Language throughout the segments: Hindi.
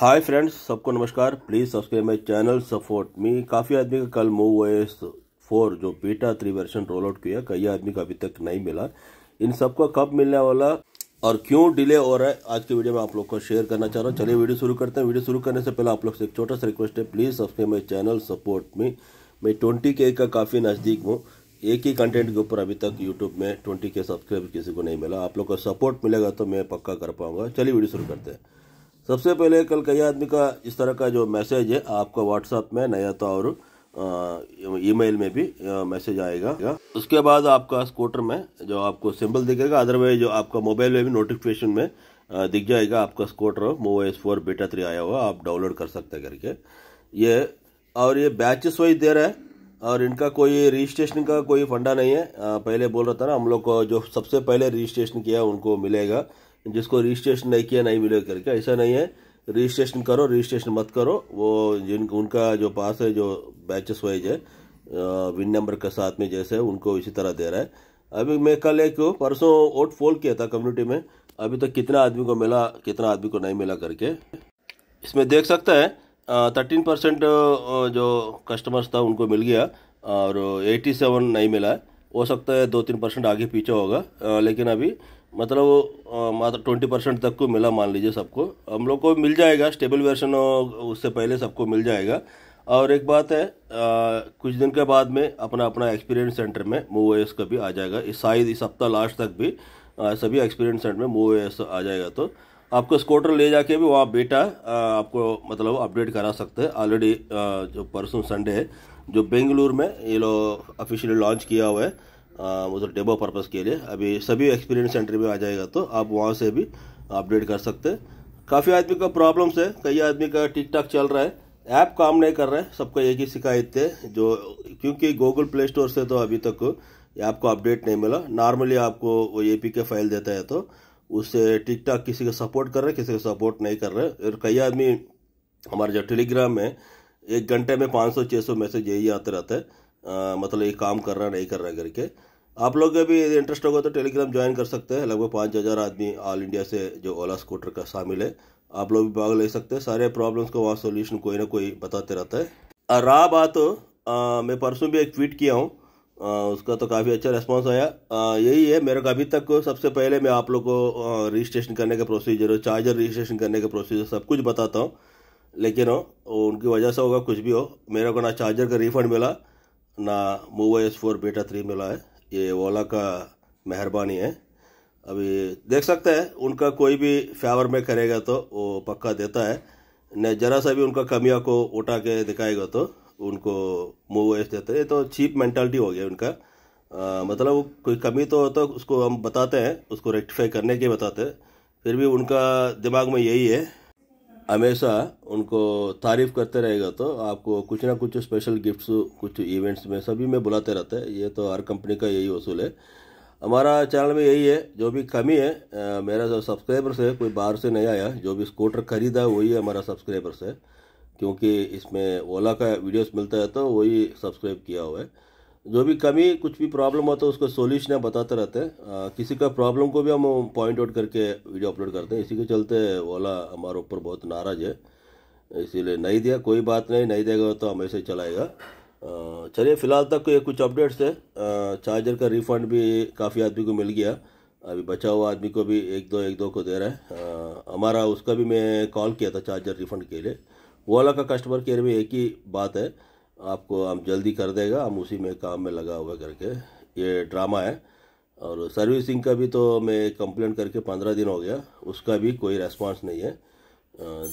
हाय फ्रेंड्स सबको नमस्कार please subscribe my channel support me काफ़ी आदमी का कल मूव एस फोर जो beta three version roll out किया कई आदमी का अभी तक नहीं मिला इन सबको कब मिलने वाला और क्यों डिले हो रहा है आज की वीडियो में आप लोग को शेयर करना चाह रहा हूँ चलिए वीडियो शुरू करते हैं वीडियो शुरू करने से पहले आप लोग से एक छोटा सा रिक्वेस्ट है please subscribe my channel support me मैं ट्वेंटी के का काफ़ी नज़दीक हूँ एक ही कंटेंट के ऊपर अभी तक यूट्यूब में ट्वेंटी के सब्सक्राइब किसी को नहीं मिला आप लोग का सपोर्ट मिलेगा तो मैं पक्का कर पाऊँगा चलिए वीडियो शुरू करते हैं सबसे पहले कल कई आदमी का इस तरह का जो मैसेज है आपका व्हाट्सएप में नया तो और ईमेल में भी मैसेज आएगा उसके बाद आपका स्कूटर में जो आपको सिंबल दिखेगा अदरवाइज जो आपका मोबाइल में भी नोटिफिकेशन में दिख जाएगा आपका scooter Move S four beta three आया हुआ आप डाउनलोड कर सकते हैं करके ये और ये बैचेस वाइज दे रहा है और इनका कोई रजिस्ट्रेशन का कोई फंडा नहीं है पहले बोल रहा था ना हम लोग को जो सबसे पहले रजिस्ट्रेशन किया उनको मिलेगा जिसको रजिस्ट्रेशन नहीं किया नहीं मिलेगा करके ऐसा नहीं है रजिस्ट्रेशन करो रजिस्ट्रेशन मत करो वो जिन उनका जो पास है जो बैचेस वाइज है विन नंबर के साथ में जैसे है उनको इसी तरह दे रहा है अभी मैं कल एक परसों वोट फोल किया था कम्युनिटी में अभी तक तो कितना आदमी को मिला कितना आदमी को नहीं मिला करके इसमें देख सकता है थर्टीन परसेंट जो कस्टमर्स था उनको मिल गया और एटी सेवन नहीं मिला है हो सकता है दो तीन परसेंट आगे पीछे होगा लेकिन अभी मतलब मात्र ट्वेंटी परसेंट तक को मिला मान लीजिए सबको हम लोग को मिल जाएगा स्टेबल वर्जन उससे पहले सबको मिल जाएगा और एक बात है आ, कुछ दिन के बाद में अपना अपना एक्सपीरियंस सेंटर में मूव एस का भी आ जाएगा इस शायद इस हफ्ता लास्ट तक भी आ, सभी एक्सपीरियंस सेंटर में मूव एस आ जाएगा तो आपको स्कूटर ले जाके भी वहाँ बेटा आ, आपको मतलब अपडेट करा सकते हैं ऑलरेडी जो परसों संडे है जो बेंगलुरु में ये लोग ऑफिशियली लॉन्च किया हुआ है उधर डेमो पर्पज़ के लिए अभी सभी एक्सपीरियंस सेंटर में आ जाएगा तो आप वहाँ से भी अपडेट कर सकते हैं काफ़ी आदमी का प्रॉब्लम्स है कई आदमी का ठीक ठाक चल रहा है ऐप काम नहीं कर रहा है सबका एक ही शिकायत है जो क्योंकि गूगल प्ले स्टोर से तो अभी तक ऐप को अपडेट नहीं मिला नॉर्मली आपको वो ए के फाइल देता है तो उससे टिक टाक किसी का सपोर्ट कर रहे किसी का सपोर्ट नहीं कर रहे और कई आदमी हमारे जो टेलीग्राम में एक घंटे में 500-600 मैसेज यही आते रहते हैं मतलब ये काम कर रहा नहीं कर रहा करके आप लोग का भी यदि इंटरेस्ट होगा तो टेलीग्राम ज्वाइन कर सकते हैं लगभग पाँच हज़ार आदमी ऑल इंडिया से जो ओला स्कूटर का शामिल है आप लोग भी भाग ले सकते हैं सारे प्रॉब्लम्स को वहाँ सोल्यूशन कोई ना कोई बताते रहता है और रहा बात मैं परसों भी एक ट्वीट किया हूँ उसका तो काफ़ी अच्छा रिस्पॉन्स आया यही है मेरे को अभी तक सबसे पहले मैं आप लोग को रजिस्ट्रेशन करने का प्रोसीजर चार्जर रजिस्ट्रेशन करने का प्रोसीजर सब कुछ बताता हूँ लेकिन उनकी वजह से होगा कुछ भी हो मेरे को ना चार्जर का रिफंड मिला ना Move S four beta three मिला है ये ओला का मेहरबानी है अभी देख सकते हैं उनका कोई भी फेवर में करेगा तो वो पक्का देता है न जरा सा भी उनका कमियाँ को उठा के दिखाएगा तो उनको मूव एस देते ये तो चीप मेंटालिटी हो गया उनका आ, मतलब कोई कमी तो होता तो उसको हम बताते हैं उसको रेक्टिफाई करने के बताते हैं फिर भी उनका दिमाग में यही है हमेशा उनको तारीफ करते रहेगा तो आपको कुछ ना कुछ स्पेशल गिफ्ट्स कुछ इवेंट्स में सभी में बुलाते रहते हैं ये तो हर कंपनी का यही वसूल है हमारा चैनल में यही है जो भी कमी है आ, मेरा जो सब्सक्राइबर्स है कोई बाहर से नहीं आया जो भी स्कूटर खरीदा वही हमारा सब्सक्राइबर्स है क्योंकि इसमें ओला का वीडियोस मिलता है तो वही सब्सक्राइब किया हुआ है जो भी कमी कुछ भी प्रॉब्लम होता है उसका सोल्यूशन आप बताते रहते हैं किसी का प्रॉब्लम को भी हम पॉइंट आउट करके वीडियो अपलोड करते हैं इसी के चलते ओला हमारे ऊपर बहुत नाराज़ है इसीलिए नहीं दिया कोई बात नहीं नहीं देगा तो हम ऐसे ही चलाएगा चलिए फिलहाल तक ये कुछ अपडेट्स है चार्जर का रिफंड भी काफ़ी आदमी को मिल गया अभी बचा हुआ आदमी को भी एक दो एक दो को दे रहा है हमारा उसका भी मैं कॉल किया था चार्जर रिफंड के लिए ओला का कस्टमर केयर में एक ही बात है आपको हम जल्दी कर देगा हम उसी में काम में लगा हुआ करके ये ड्रामा है और सर्विसिंग का भी तो मैं कंप्लेंट करके पंद्रह दिन हो गया उसका भी कोई रेस्पॉन्स नहीं है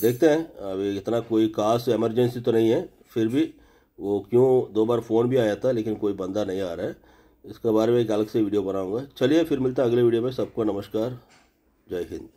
देखते हैं अभी इतना कोई खास एमरजेंसी तो नहीं है फिर भी वो क्यों दो बार फ़ोन भी आया था लेकिन कोई बंदा नहीं आ रहा है इसके बारे में एक अलग से वीडियो बनाऊंगा चलिए फिर मिलता है अगले वीडियो में सबको नमस्कार जय हिंद